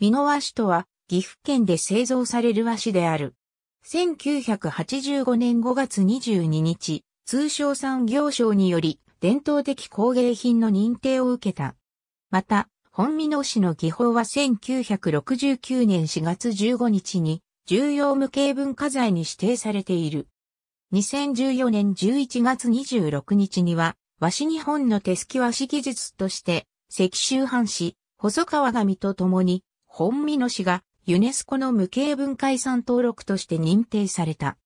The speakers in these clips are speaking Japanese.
美濃和紙とは、岐阜県で製造される和紙である。1985年5月22日、通商産業省により、伝統的工芸品の認定を受けた。また、本美濃市の技法は1969年4月15日に、重要無形文化財に指定されている。2014年11月26日には、和紙日本の手すき和紙技術として、石州藩士、細川上と共に、本美濃市がユネスコの無形文化遺産登録として認定された。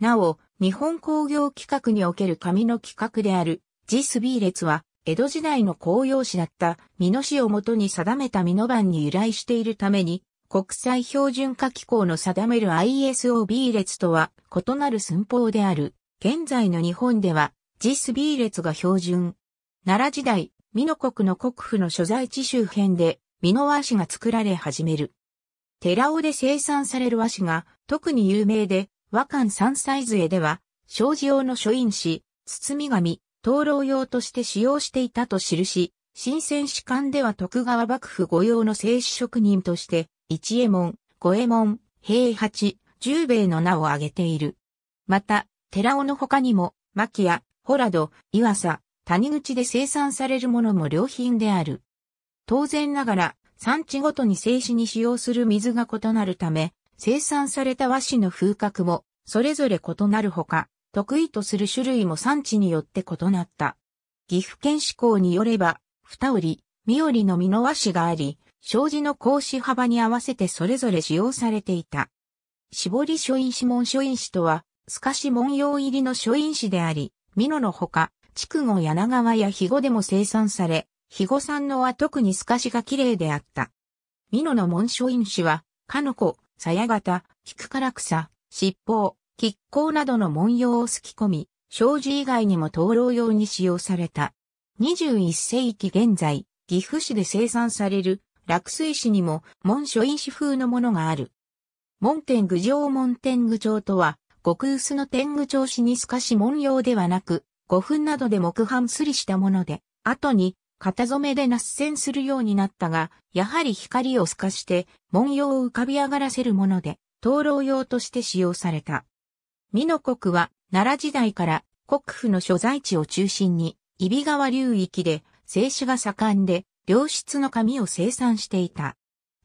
なお、日本工業規格における紙の規格であるジスビー列は、江戸時代の公用紙だった美濃市をもとに定めた美濃版に由来しているために、国際標準化機構の定める ISOB 列とは異なる寸法である。現在の日本では、JISB 列が標準。奈良時代、美濃国の国府の所在地周辺で、美濃和紙が作られ始める。寺尾で生産される和紙が特に有名で、和漢三歳杖では、障子用の書院紙、包み紙、灯籠用として使用していたと記し、新鮮士官では徳川幕府御用の製紙職人として、一右衛門、五右衛門、平八、十兵衛の名を挙げている。また、寺尾の他にも、牧屋、ホラド、岩佐、谷口で生産されるものも良品である。当然ながら、産地ごとに製紙に使用する水が異なるため、生産された和紙の風格も、それぞれ異なるほか、得意とする種類も産地によって異なった。岐阜県志向によれば、二折、三折の美の和紙があり、障子の格子幅に合わせてそれぞれ使用されていた。絞り書院紙紋書院紙とは、透かし文様入りの書院紙であり、美濃のほか、筑後柳川や肥後でも生産され、肥後山のは特に透かしが綺麗であった。美濃の紋書院紙は、かのこ、鞘た、菊から草、尻尾、亀甲などの文様をすき込み、障子以外にも灯籠用に使用された。21世紀現在、岐阜市で生産される落水市にも門書院紙風のものがある。門天具上門天具帳とは、極薄の天具帳紙に透かし文様ではなく、五分などで木版すりしたもので、後に型染めで捺染するようになったが、やはり光を透かして文様を浮かび上がらせるもので、灯籠用として使用された。美濃国は奈良時代から国府の所在地を中心に、揖斐川流域で製紙が盛んで、良質の紙を生産していた。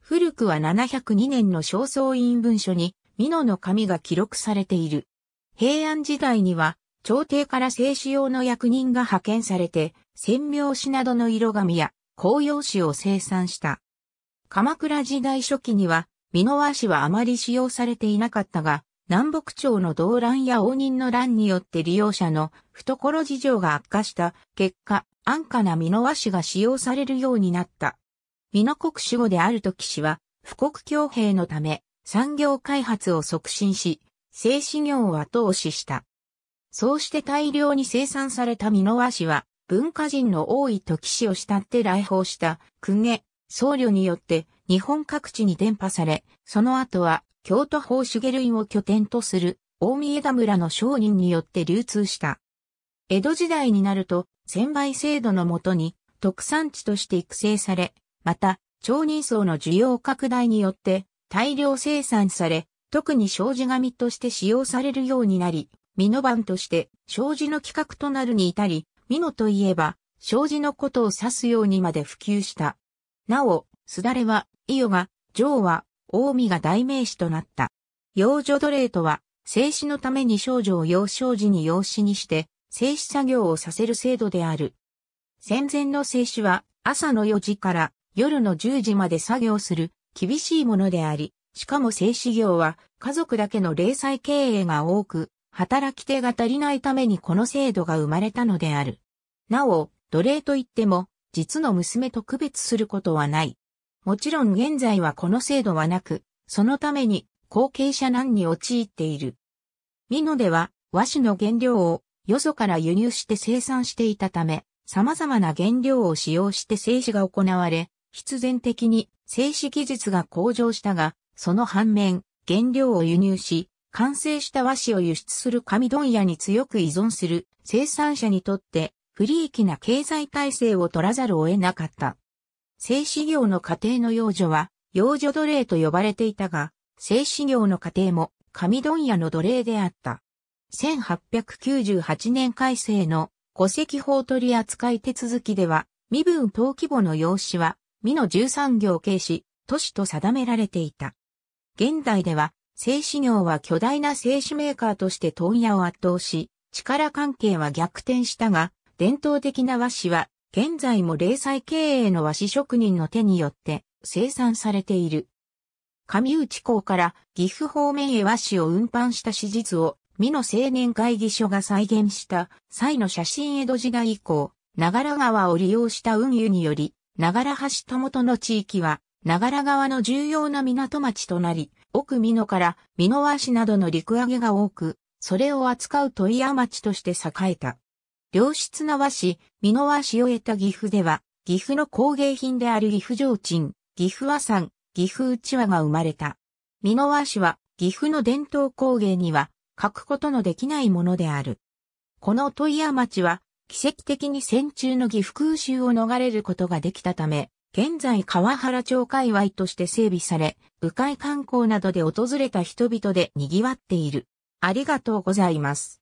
古くは702年の正倉院文書に、美濃の紙が記録されている。平安時代には、朝廷から製紙用の役人が派遣されて、専明紙などの色紙や紅葉紙を生産した。鎌倉時代初期には、美濃和紙はあまり使用されていなかったが、南北朝の動乱や応仁の乱によって利用者の懐事情が悪化した結果、安価な美濃和紙が使用されるようになった。美濃国守護である時氏は、富国強兵のため、産業開発を促進し、製紙業を後押しした。そうして大量に生産された美濃和紙は、文化人の多い時史を慕って来訪した、公家、僧侶によって日本各地に伝播され、その後は京都法茂院を拠点とする大見枝村の商人によって流通した。江戸時代になると、専売制度のもとに特産地として育成され、また、町人層の需要拡大によって大量生産され、特に障子紙として使用されるようになり、身の番として障子の規格となるに至り、美濃といえば、障子のことを指すようにまで普及した。なお、すだれは、伊予が、上は、大見が代名詞となった。幼女奴隷とは、静止のために少女を幼少時に養子にして、静止作業をさせる制度である。戦前の静止は、朝の4時から夜の10時まで作業する、厳しいものであり、しかも静止業は、家族だけの零細経営が多く、働き手が足りないためにこの制度が生まれたのである。なお、奴隷といっても、実の娘と区別することはない。もちろん現在はこの制度はなく、そのために後継者難に陥っている。美濃では和紙の原料をよそから輸入して生産していたため、様々な原料を使用して製紙が行われ、必然的に製紙技術が向上したが、その反面、原料を輸入し、完成した和紙を輸出する紙問屋に強く依存する生産者にとって不利益な経済体制を取らざるを得なかった。製紙業の家庭の養女は、養女奴隷と呼ばれていたが、製紙業の家庭も紙問屋の奴隷であった。1898年改正の戸籍法取扱手続きでは、身分等規模の用紙は、身の13行形式、都市と定められていた。現代では、製紙業は巨大な製紙メーカーとして問屋を圧倒し、力関係は逆転したが、伝統的な和紙は、現在も零細経営の和紙職人の手によって生産されている。上内港から岐阜方面へ和紙を運搬した史実を、美濃青年会議所が再現した際の写真江戸時代以降、長良川を利用した運輸により、長良橋ととの地域は長良川の重要な港町となり、奥美濃から美濃和市などの陸揚げが多く、それを扱う問屋町として栄えた。良質な和紙、美濃和紙を得た岐阜では、岐阜の工芸品である岐阜上鎮、岐阜和山、岐阜内和が生まれた。美濃和紙は岐阜の伝統工芸には欠くことのできないものである。この問屋町は奇跡的に戦中の岐阜空襲を逃れることができたため、現在川原町界隈として整備され、迂回観光などで訪れた人々で賑わっている。ありがとうございます。